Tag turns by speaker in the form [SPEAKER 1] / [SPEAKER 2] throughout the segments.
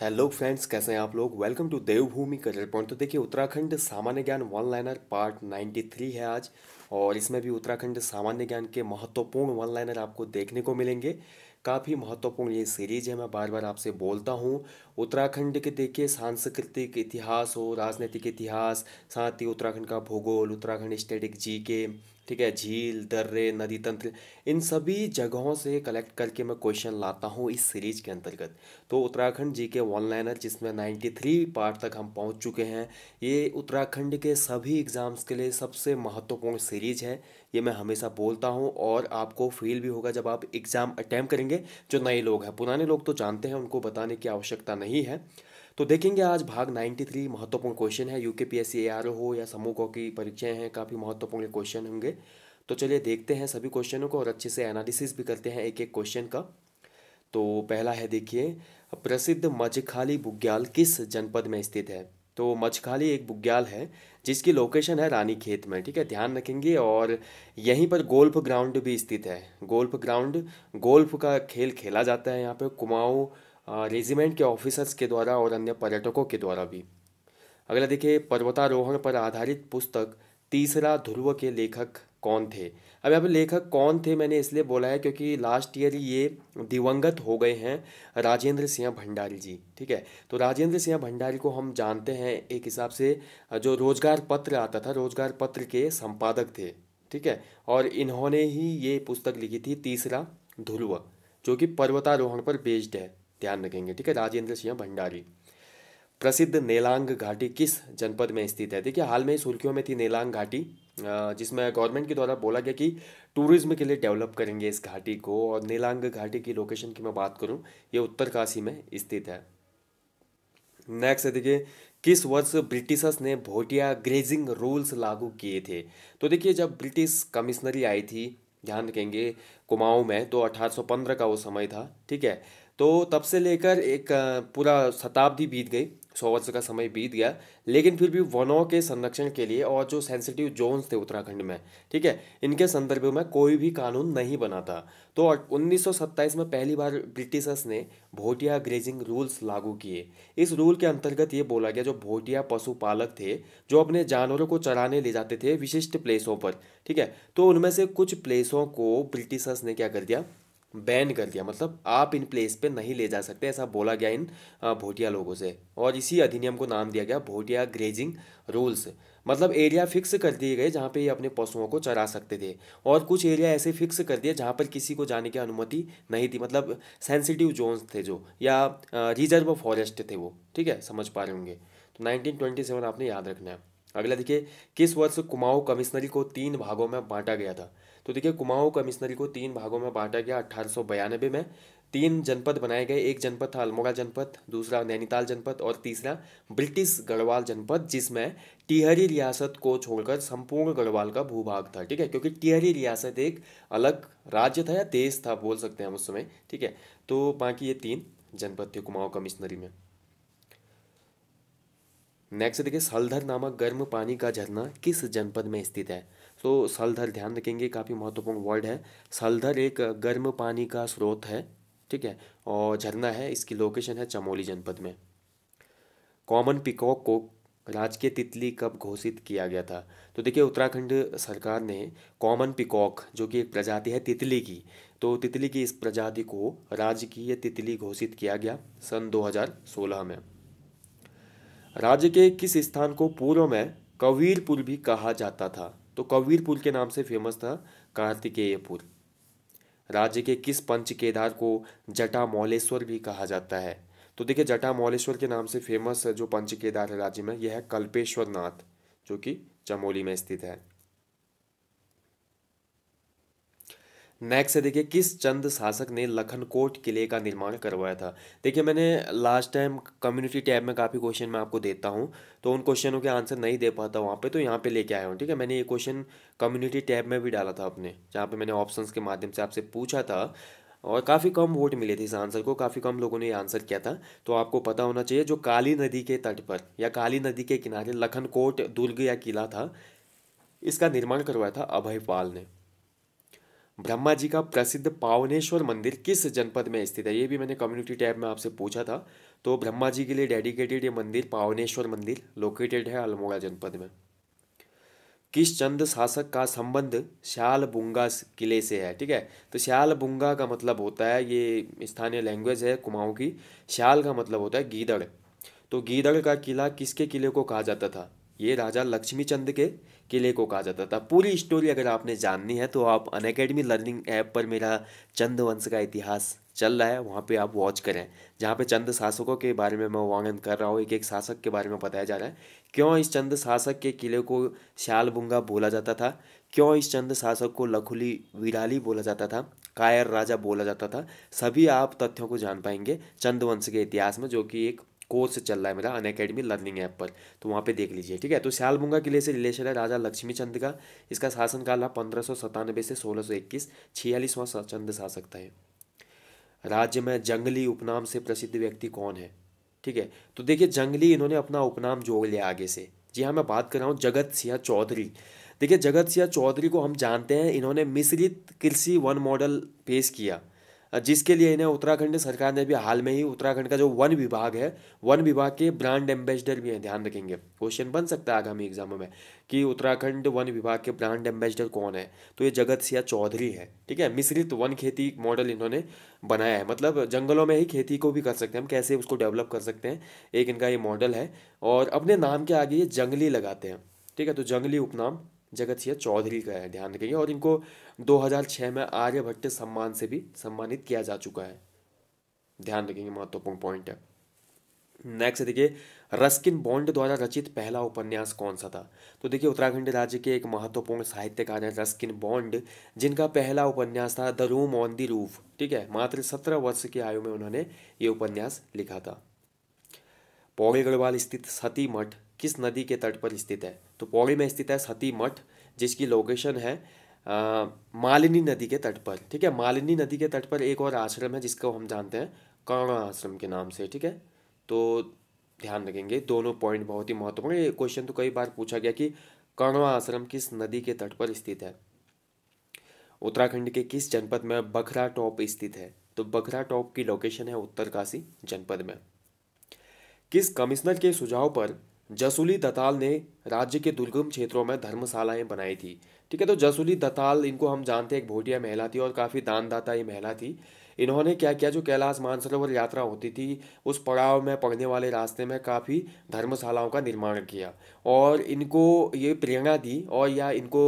[SPEAKER 1] hello friends कैसे हैं आप लोग welcome to Devbhoomi career point तो देखिए उत्तराखंड सामान्य ज्ञान वन लाइनर पार्ट 93 है आज और इसमें भी उत्तराखंड सामान्य ज्ञान के महत्वपूर्ण वन लाइनर आपको देखने को मिलेंगे काफ़ी महत्वपूर्ण ये सीरीज है मैं बार बार आपसे बोलता हूँ उत्तराखंड के देखिए सांस्कृतिक इतिहास हो राजनीतिक इतिहास साथ ही उत्तराखंड का भूगोल उत्तराखंड स्टेटिक जी के ठीक है झील दर्रे नदी तंत्र इन सभी जगहों से कलेक्ट करके मैं क्वेश्चन लाता हूँ इस सीरीज के अंतर्गत तो Uttarakhand G K one liner जिसमें 93 पार्ट तक हम पहुँच चुके हैं ये उत्तराखंड के सभी एग्ज़ाम्स के लिए सबसे महत्वपूर्ण सीरीज है ये मैं हमेशा बोलता हूँ और आपको फील भी होगा जब आप एग्ज़ाम अटैम्प करेंगे जो नए लोग हैं पुराने लोग तो जानते हैं उनको बताने की आवश्यकता नहीं है तो देखेंगे आज भाग 93 महत्वपूर्ण क्वेश्चन है यूके पी एस हो या समूह की परीक्षाएं हैं काफ़ी महत्वपूर्ण क्वेश्चन होंगे तो चलिए देखते हैं सभी क्वेश्चनों को और अच्छे से एनालिसिस भी करते हैं एक एक क्वेश्चन का तो पहला है देखिए प्रसिद्ध मझखाली बुग्याल किस जनपद में स्थित है तो मझखाली एक बुग्याल है जिसकी लोकेशन है रानी खेत में ठीक है ध्यान रखेंगे और यहीं पर गोल्फ ग्राउंड भी स्थित है गोल्फ ग्राउंड गोल्फ का खेल खेला जाता है यहाँ पे कुमाऊँ रेजिमेंट के ऑफिसर्स के द्वारा और अन्य पर्यटकों के द्वारा भी अगला देखिए पर्वतारोहण पर आधारित पुस्तक तीसरा ध्रुव के लेखक कौन थे अब यहाँ पर लेखक कौन थे मैंने इसलिए बोला है क्योंकि लास्ट ईयर ये दिवंगत हो गए हैं राजेंद्र सिंह भंडारी जी ठीक है तो राजेंद्र सिंह भंडारी को हम जानते हैं एक हिसाब से जो रोजगार पत्र आता था रोजगार पत्र के संपादक थे ठीक है और इन्होंने ही ये पुस्तक लिखी थी तीसरा ध्रुव जो कि पर्वतारोहण पर बेस्ड है ध्यान रखेंगे ठीक है राजेंद्र सिंह भंडारी प्रसिद्ध नेलांग घाटी किस जनपद में स्थित है देखिए हाल में ही सुर्खियों में थी नेलांग घाटी जिसमें गवर्नमेंट के द्वारा बोला गया कि टूरिज्म के लिए डेवलप करेंगे इस घाटी को और नेलांग घाटी की लोकेशन की मैं बात करूं ये उत्तरकाशी में स्थित है नेक्स्ट है देखिए किस वर्ष ब्रिटिशर्स ने भोटिया ग्रेजिंग रूल्स लागू किए थे तो देखिए जब ब्रिटिश कमिश्नरी आई थी ध्यान रखेंगे कुमाऊं में तो अठारह का वो समय था ठीक है तो तब से लेकर एक पूरा शताब्दी बीत गई सौ वर्ष का समय बीत गया लेकिन फिर भी वनों के संरक्षण के लिए और जो सेंसिटिव जोन्स थे उत्तराखंड में ठीक है इनके संदर्भ में कोई भी कानून नहीं बना था तो 1927 में पहली बार ब्रिटिशर्स ने भोटिया ग्रेजिंग रूल्स लागू किए इस रूल के अंतर्गत ये बोला गया जो भोटिया पशुपालक थे जो अपने जानवरों को चराने ले जाते थे विशिष्ट प्लेसों पर ठीक है तो उनमें से कुछ प्लेसों को ब्रिटिशर्स ने क्या कर दिया बैन कर दिया मतलब आप इन प्लेस पे नहीं ले जा सकते ऐसा बोला गया इन भोटिया लोगों से और इसी अधिनियम को नाम दिया गया भोटिया ग्रेजिंग रूल्स मतलब एरिया फिक्स कर दिए गए जहाँ पे ये अपने पशुओं को चरा सकते थे और कुछ एरिया ऐसे फिक्स कर दिए जहाँ पर किसी को जाने की अनुमति नहीं थी मतलब सेंसिटिव जोन्स थे जो या रिजर्व फॉरेस्ट थे वो ठीक है समझ पा रहे होंगे तो नाइनटीन आपने याद रखना है अगला देखिए किस वर्ष कुमाऊ कमिश्नरी को तीन भागों में बांटा गया था तो देखिए कुमाऊं कमिश्नरी को तीन भागों में बांटा गया अठारह में तीन जनपद बनाए गए एक जनपद था अल्मोड़ा जनपद दूसरा नैनीताल जनपद और तीसरा ब्रिटिश गढ़वाल जनपद जिसमें टिहरी रियासत को छोड़कर संपूर्ण गढ़वाल का भूभाग था ठीक है क्योंकि टिहरी रियासत एक अलग राज्य था या देश था बोल सकते हैं हम उस समय ठीक है तो बाकी ये तीन जनपद थे कुमाऊं कमिश्नरी में नेक्स्ट देखिए सलधर नामक गर्म पानी का झरना किस जनपद में स्थित है तो सलधर ध्यान रखेंगे काफ़ी महत्वपूर्ण वर्ड है सलधर एक गर्म पानी का स्रोत है ठीक है और झरना है इसकी लोकेशन है चमोली जनपद में कॉमन पिकॉक को राजकीय तितली कब घोषित किया गया था तो देखिए उत्तराखंड सरकार ने कॉमन पिकॉक जो कि एक प्रजाति है तितली की तो तितली की इस प्रजाति को राजकीय तितली घोषित किया गया सन 2016 में राज्य के किस स्थान को पूर्व में कबीरपुर भी कहा जाता था तो कबीर पुल के नाम से फेमस था कार्तिकेय पुल राज्य के किस पंच केदार को जटा मौलेश्वर भी कहा जाता है तो देखिए जटा मौलेश्वर के नाम से फेमस जो पंच केदार है राज्य में यह है कल्पेश्वर नाथ जो कि चमोली में स्थित है नेक्स्ट से देखिए किस चंद शासक ने लखनकोट किले का निर्माण करवाया था देखिए मैंने लास्ट टाइम कम्युनिटी टैब में काफ़ी क्वेश्चन मैं आपको देता हूँ तो उन क्वेश्चनों के आंसर नहीं दे पाता वहाँ पे तो यहाँ पे लेके आया हूँ ठीक है मैंने ये क्वेश्चन कम्युनिटी टैब में भी डाला था अपने जहाँ पर मैंने ऑप्शन के माध्यम से आपसे पूछा था और काफ़ी कम वोट मिले थे इस आंसर को काफ़ी कम लोगों ने ये आंसर किया था तो आपको पता होना चाहिए जो काली नदी के तट पर या काली नदी के किनारे लखनकोट दुर्ग या किला था इसका निर्माण करवाया था अभयपाल ने ब्रह्मा जी का प्रसिद्ध पावनेश्वर मंदिर किस जनपद में स्थित है ये भी मैंने कम्युनिटी टैब में आपसे पूछा था तो ब्रह्मा जी के लिए डेडिकेटेड ये मंदिर पावनेश्वर मंदिर लोकेटेड है अल्मोड़ा जनपद में किस चंद शासक का संबंध श्याल बुंगा किले से है ठीक है तो श्यालबुंगा का मतलब होता है ये स्थानीय लैंग्वेज है कुमाऊं की श्याल का मतलब होता है गीदड़ तो गीदड़ का किला किसके किले को कहा जाता था ये राजा लक्ष्मीचंद के किले को कहा जाता था पूरी स्टोरी अगर आपने जाननी है तो आप अन अकेडमी लर्निंग ऐप पर मेरा चंद वंश का इतिहास चल रहा है वहाँ पे आप वॉच करें जहाँ पे चंद शासकों के बारे में मैं वांगन कर रहा हूँ एक एक शासक के बारे में बताया जा रहा है क्यों इस चंद शासक के किले को श्यालबुंगा बोला जाता था क्यों इस चंद शासक को लखुली विराली बोला जाता था कायर राजा बोला जाता था सभी आप तथ्यों को जान पाएंगे चंद वंश के इतिहास में जो कि एक कोर्स चल रहा है मेरा अन अकेडमी लर्निंग ऐप पर तो वहाँ पे देख लीजिए ठीक है तो सियालबुंगा किले से रिलेशन है राजा लक्ष्मीचंद का इसका शासनकाल रहा पंद्रह से सोलह सौ इक्कीस छियालीसवां चंद शासक था राज्य में जंगली उपनाम से प्रसिद्ध व्यक्ति कौन है ठीक है तो देखिए जंगली इन्होंने अपना उपनाम जोड़ लिया आगे से जी हाँ मैं बात कर रहा हूँ जगत सिंह चौधरी देखिए जगत सिंह चौधरी को हम जानते हैं इन्होंने मिश्रित कृषि वन मॉडल पेश किया जिसके लिए इन्हें उत्तराखंड सरकार ने भी हाल में ही उत्तराखंड का जो वन विभाग है वन विभाग के ब्रांड एम्बेसडर भी हैं ध्यान रखेंगे क्वेश्चन बन सकता है आगामी एग्जामों में कि उत्तराखंड वन विभाग के ब्रांड एम्बेसडर कौन है तो ये जगत सिया चौधरी है ठीक है मिश्रित वन खेती मॉडल इन्होंने बनाया है मतलब जंगलों में ही खेती को भी कर सकते हैं हम कैसे उसको डेवलप कर सकते हैं एक इनका ये मॉडल है और अपने नाम के आगे ये जंगली लगाते हैं ठीक है तो जंगली उपनाम जगत सिया चौधरी का है ध्यान रखेंगे और इनको 2006 में आर्यभट्ट सम्मान से भी सम्मानित किया जा चुका है ध्यान रखेंगे महत्वपूर्ण पॉइंट है नेक्स्ट देखिए रस्किन बॉन्ड द्वारा रचित पहला उपन्यास कौन सा था तो देखिए उत्तराखंड राज्य के एक महत्वपूर्ण साहित्यकार हैं रस्किन बॉन्ड जिनका पहला उपन्यास था the room on the roof ठीक है मात्र सत्रह वर्ष की आयु में उन्होंने ये उपन्यास लिखा था पौड़ी गढ़वाल स्थित सती मठ किस नदी के तट पर स्थित है तो पौड़ी में स्थित है सती मठ जिसकी लोकेशन है मालिनी नदी के तट पर ठीक है मालिनी नदी के तट पर एक और आश्रम है जिसको हम जानते हैं काणा आश्रम के नाम से ठीक है तो ध्यान रखेंगे दोनों पॉइंट बहुत ही महत्वपूर्ण ये क्वेश्चन तो कई बार पूछा गया कि कणवा आश्रम किस नदी के तट पर स्थित है उत्तराखंड के किस जनपद में बखरा टॉप स्थित है तो बखरा टॉप की लोकेशन है उत्तरकाशी जनपद में किस कमिश्नर के सुझाव पर जसूली दताल ने राज्य के दुर्गम क्षेत्रों में धर्मशालाएं बनाई थी ठीक है तो जसूली दताल इनको हम जानते हैं एक भोटिया महिला थी और काफ़ी दानदाता ये महिला थी इन्होंने क्या किया जो कैलाश मानसरोवर यात्रा होती थी उस पड़ाव में पड़ने वाले रास्ते में काफ़ी धर्मशालाओं का निर्माण किया और इनको ये प्रेरणा दी और या इनको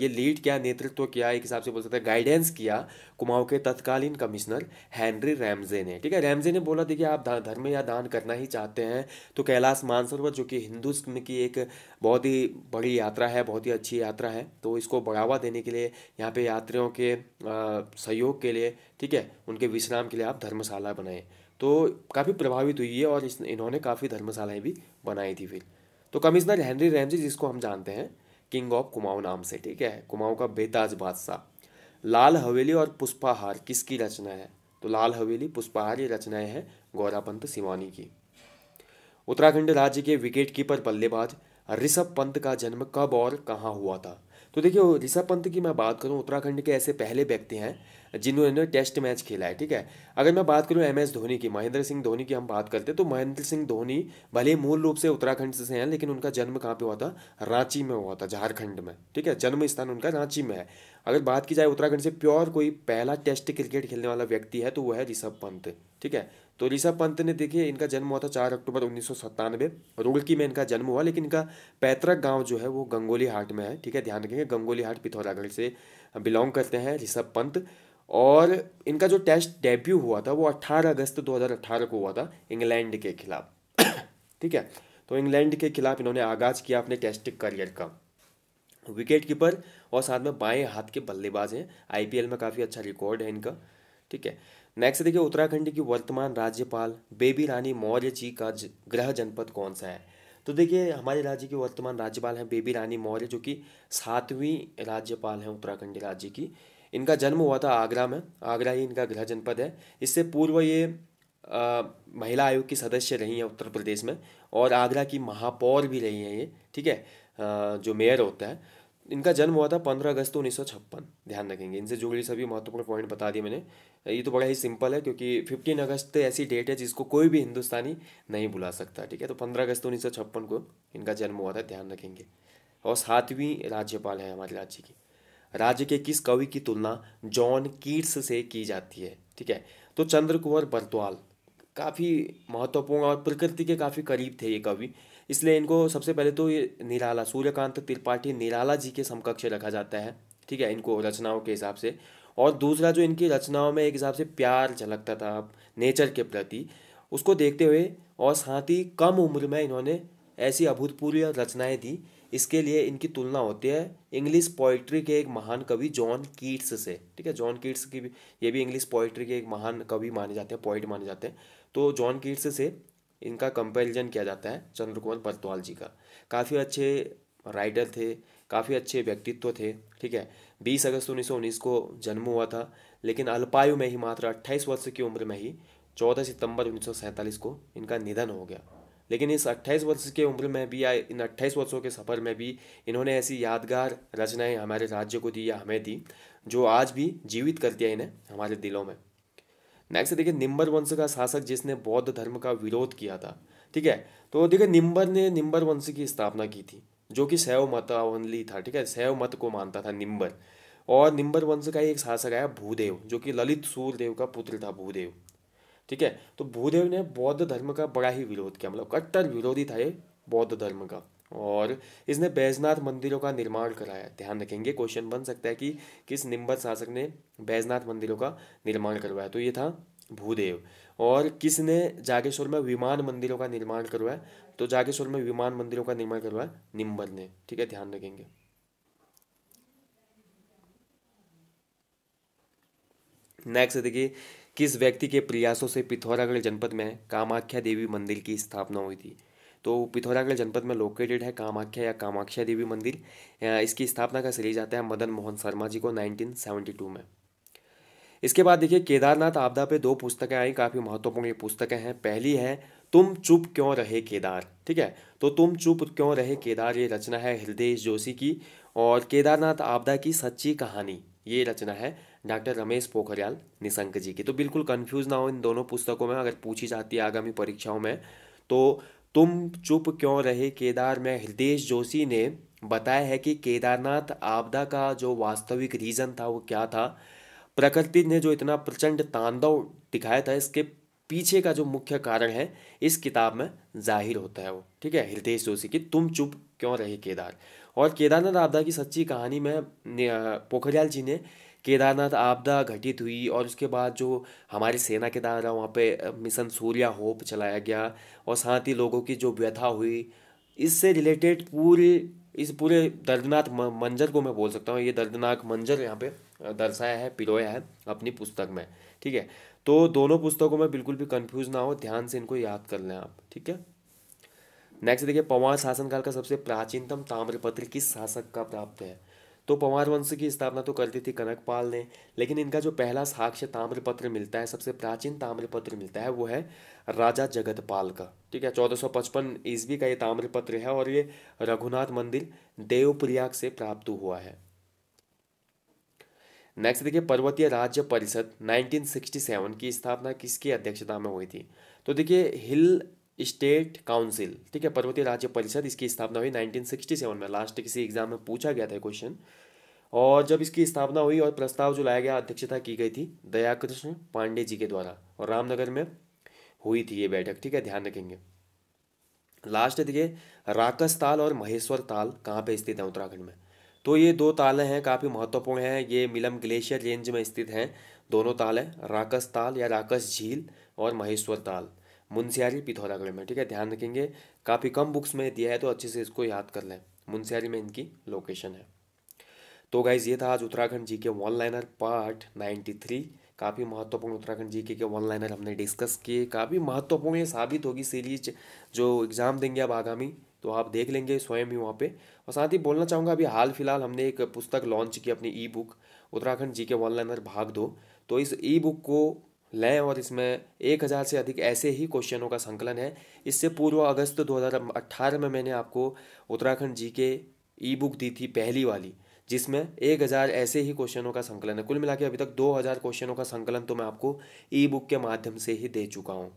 [SPEAKER 1] ये लीड किया नेतृत्व तो किया एक हिसाब से बोल सकते हैं गाइडेंस किया कुमाऊं के तत्कालीन कमिश्नर हेनरी रैमजे ने ठीक है रैमजे ने बोला देखिए आप धर्म या दान करना ही चाहते हैं तो कैलाश मानसरोवर जो कि हिंदुस्म की एक बहुत ही बड़ी यात्रा है बहुत ही अच्छी यात्रा है तो इसको बढ़ावा देने के लिए यहाँ पे यात्रियों के सहयोग के लिए ठीक है उनके विश्राम के लिए आप धर्मशाला बनाए तो काफ़ी प्रभावित हुई है और इस इन्होंने काफ़ी धर्मशालाएँ भी बनाई थी फिर तो कमिश्नर हैंनरी रैमजी जिसको हम जानते हैं किंग ऑफ कुमाऊँ नाम से ठीक है कुमाऊँ का बेताज बादशाह लाल हवेली और पुष्पाहार किसकी रचना है तो लाल हवेली पुष्पाहार ये रचनाएं हैं गौरापंत सिवानी की उत्तराखंड राज्य के विकेट कीपर बल्लेबाज ऋषभ पंत का जन्म कब और कहाँ हुआ था तो देखिए ऋषभ पंत की मैं बात करूँ उत्तराखंड के ऐसे पहले व्यक्ति हैं जिन्होंने टेस्ट मैच खेला है ठीक है अगर मैं बात करूँ एम एस धोनी की महेंद्र सिंह धोनी की हम बात करते हैं तो महेंद्र सिंह धोनी भले मूल रूप से उत्तराखंड से हैं लेकिन उनका जन्म कहाँ पे हुआ था रांची में हुआ था झारखंड में ठीक है जन्म स्थान उनका रांची में है अगर बात की जाए उत्तराखंड से प्योर कोई पहला टेस्ट क्रिकेट खेलने वाला व्यक्ति है तो वो है ऋषभ पंत ठीक है तो ऋषभ पंत ने देखिए इनका जन्म हुआ था चार अक्टूबर उन्नीस सौ रुड़की में इनका जन्म हुआ लेकिन इनका पैतृक गांव जो है वो गंगोली हाट में है ठीक है ध्यान रखेंगे गंगोली हाट पिथौरागढ़ से बिलोंग करते हैं ऋषभ पंत और इनका जो टेस्ट डेब्यू हुआ था वो 18 अगस्त 2018 को हुआ था इंग्लैंड के खिलाफ ठीक है तो इंग्लैंड के खिलाफ इन्होंने आगाज किया अपने टेस्ट करियर का विकेट कीपर और साथ में बाएं हाथ के बल्लेबाज हैं आईपीएल में काफ़ी अच्छा रिकॉर्ड है इनका ठीक है नेक्स्ट देखिए उत्तराखंड की वर्तमान राज्यपाल बेबी रानी मौर्य जी का गृह जनपद कौन सा है तो देखिए हमारे राज्य की वर्तमान राज्यपाल हैं बेबी रानी मौर्य जो कि सातवीं राज्यपाल हैं उत्तराखंड राज्य की इनका जन्म हुआ था आगरा में आगरा ही इनका गृह जनपद है इससे पूर्व ये आ, महिला आयोग की सदस्य रही हैं उत्तर प्रदेश में और आगरा की महापौर भी रही हैं ये ठीक है जो मेयर होता है इनका जन्म हुआ था पंद्रह अगस्त उन्नीस सौ छप्पन ध्यान रखेंगे इनसे जुड़ी सभी महत्वपूर्ण पॉइंट बता दिए मैंने ये तो बड़ा ही सिंपल है क्योंकि फिफ्टीन अगस्त तो ऐसी डेट है जिसको कोई भी हिंदुस्तानी नहीं बुला सकता ठीक है तो पंद्रह अगस्त उन्नीस सौ छप्पन को इनका जन्म हुआ था ध्यान रखेंगे और सातवीं राज्यपाल है हमारे राज्य की राज्य के किस कवि की तुलना जॉन कीट्स से की जाती है ठीक है तो चंद्र कुंवर बरतवाल काफ़ी महत्वपूर्ण और प्रकृति के काफ़ी करीब थे ये कवि इसलिए इनको सबसे पहले तो ये निराला सूर्यकांत त्रिपाठी निराला जी के समकक्ष रखा जाता है ठीक है इनको रचनाओं के हिसाब से और दूसरा जो इनकी रचनाओं में एक हिसाब से प्यार झलकता था नेचर के प्रति उसको देखते हुए और साथ ही कम उम्र में इन्होंने ऐसी अभूतपूर्व रचनाएं दी इसके लिए इनकी तुलना होती है इंग्लिश पोइट्री के एक महान कवि जॉन कीट्स से ठीक है जॉन कीट्स की भी ये भी इंग्लिश पोइट्री के एक महान कवि माने जाते हैं पोइट माने जाते हैं तो जॉन कीट्स से इनका कंपैरिजन किया जाता है चंद्र कुमार बर्तवाल जी का काफ़ी अच्छे राइटर थे काफ़ी अच्छे व्यक्तित्व थे ठीक है 20 अगस्त उन्नीस को जन्म हुआ था लेकिन अल्पायु में ही मात्र 28 वर्ष की उम्र में ही 14 सितंबर उन्नीस को इनका निधन हो गया लेकिन इस 28 वर्ष के उम्र में भी या इन 28 वर्षों के सफ़र में भी इन्होंने ऐसी यादगार रचनाएं हमारे राज्य को दी या हमें दी जो आज भी जीवित करती है इन्हें हमारे दिलों में नेक्स्ट देखिए निम्बर वंश का शासक जिसने बौद्ध धर्म का विरोध किया था ठीक है तो देखिए निम्बर ने निम्बर वंश की स्थापना की थी जो कि शैव मतावली था ठीक है शैव मत को मानता था निम्बर और निम्बर वंश का एक शासक आया भूदेव जो कि ललित सूर्यदेव का पुत्र था भूदेव ठीक है तो भूदेव ने बौद्ध धर्म का बड़ा ही विरोध किया मतलब कट्टर विरोधी था ये बौद्ध धर्म का और इसने बैजनाथ मंदिरों का निर्माण कराया ध्यान रखेंगे क्वेश्चन बन सकता है कि किस निम्बत शासक ने बैजनाथ मंदिरों का निर्माण करवाया तो ये था भूदेव और किसने जागेश्वर में विमान मंदिरों का निर्माण करवाया तो जागेश्वर में विमान मंदिरों का निर्माण करवाया निम्बर ने ठीक है ध्यान रखेंगे नेक्स्ट देखिए किस व्यक्ति के प्रयासों से पिथौरागढ़ जनपद में कामाख्या देवी मंदिर की स्थापना हुई थी तो पिथौरागढ़ जनपद में लोकेटेड है कामाख्या या कामाख्या देवी मंदिर इसकी स्थापना का श्रेय जाता है मदन मोहन शर्मा जी को 1972 में इसके बाद देखिए केदारनाथ आपदा पे दो पुस्तकें आई काफ़ी महत्वपूर्ण पुस्तकें हैं पहली है तुम चुप क्यों रहे केदार ठीक है तो तुम चुप क्यों रहे केदार ये रचना है हृदय जोशी की और केदारनाथ आपदा की सच्ची कहानी ये रचना है डॉक्टर रमेश पोखरियाल निशंक जी की तो बिल्कुल कंफ्यूज ना हो इन दोनों पुस्तकों में अगर पूछी जाती है आगामी परीक्षाओं में तो तुम चुप क्यों रहे केदार में हृदय जोशी ने बताया है कि केदारनाथ आपदा का जो वास्तविक रीज़न था वो क्या था प्रकृति ने जो इतना प्रचंड तांडव दिखाया था इसके पीछे का जो मुख्य कारण है इस किताब में जाहिर होता है वो ठीक है हृदय जोशी की तुम चुप क्यों रहे केदार और केदारनाथ आपदा की सच्ची कहानी में पोखरियाल जी ने केदारनाथ आपदा घटित हुई और उसके बाद जो हमारी सेना के द्वारा वहाँ पे मिशन सूर्या होप चलाया गया और साथ ही लोगों की जो व्यथा हुई इससे रिलेटेड पूरे इस पूरे दर्दनाक मंजर को मैं बोल सकता हूँ ये दर्दनाक मंजर यहाँ पे दर्शाया है पिरोया है अपनी पुस्तक में ठीक है तो दोनों पुस्तकों में बिल्कुल भी कंफ्यूज ना हो ध्यान से इनको याद कर लें आप ठीक है नेक्स्ट देखिए पवार शासनकाल का सबसे प्राचीनतम ताम्रपत्र किस शासक का प्राप्त है तो पंवार वंश की स्थापना तो कर दी थी कनकपाल ने लेकिन इनका जो पहला साक्ष्य ताम्रपत्र मिलता है सबसे प्राचीन ताम्रपत्र मिलता है वो है राजा जगतपाल का ठीक है चौदह सौ पचपन ईस्वी का ये ताम्रपत्र है और ये रघुनाथ मंदिर देवप्रयाग से प्राप्त हुआ है नेक्स्ट देखिए पर्वतीय राज्य परिषद 1967 की स्थापना किसकी अध्यक्षता में हुई थी तो देखिए हिल स्टेट काउंसिल ठीक है पर्वतीय राज्य परिषद इसकी स्थापना हुई 1967 में लास्ट किसी एग्जाम में पूछा गया था क्वेश्चन और जब इसकी स्थापना हुई और प्रस्ताव जो लाया गया अध्यक्षता की गई थी दयाकृष्ण पांडे जी के द्वारा और रामनगर में हुई थी ये बैठक ठीक है ध्यान रखेंगे लास्ट देखिए राकस ताल और महेश्वर ताल कहाँ पे स्थित है उत्तराखंड में तो ये दो ताल हैं काफ़ी महत्वपूर्ण हैं ये मिलम ग्लेशियर रेंज में स्थित हैं दोनों ताल हैं राकस ताल या राकस झील और महेश्वर ताल मुंशियारी पिथौरागढ़ में ठीक है ध्यान रखेंगे काफ़ी कम बुक्स में दिया है तो अच्छे से इसको याद कर लें मुंशियारी में इनकी लोकेशन है तो गाइज ये था आज Uttarakhand G K one liner part ninety three काफ़ी महत्वपूर्ण Uttarakhand G K one liner हमने डिस्कस किए काफ़ी महत्वपूर्ण ये साबित होगी सीरीज जो एग्ज़ाम देंगे अब आगामी तो आप देख लेंगे स्वयं ही वहाँ पे और साथ ही बोलना चाहूँगा अभी हाल फिलहाल हमने एक पुस्तक लॉन्च की अपनी ई book Uttarakhand G K one liner भाग दो तो इस ई बुक को लें और इसमें एक हज़ार से अधिक ऐसे ही क्वेश्चनों का संकलन है इससे पूर्व अगस्त 2018 में मैंने आपको उत्तराखंड जी के ई बुक दी थी पहली वाली जिसमें एक हज़ार ऐसे ही क्वेश्चनों का संकलन है कुल मिला के अभी तक दो हज़ार क्वेश्चनों का संकलन तो मैं आपको ई बुक के माध्यम से ही दे चुका हूँ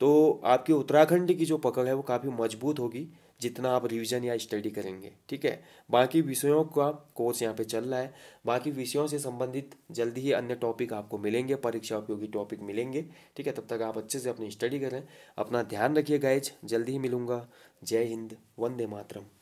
[SPEAKER 1] तो आपकी उत्तराखंड की जो पकड़ है वो काफ़ी मजबूत होगी जितना आप रिवीजन या स्टडी करेंगे ठीक है बाकी विषयों का कोर्स यहाँ पे चल रहा है बाकी विषयों से संबंधित जल्दी ही अन्य टॉपिक आपको मिलेंगे परीक्षा उपयोगी टॉपिक मिलेंगे ठीक है तब तक आप अच्छे से अपनी स्टडी करें अपना ध्यान रखिए गाइज जल्दी ही मिलूंगा जय हिंद वंदे मातरम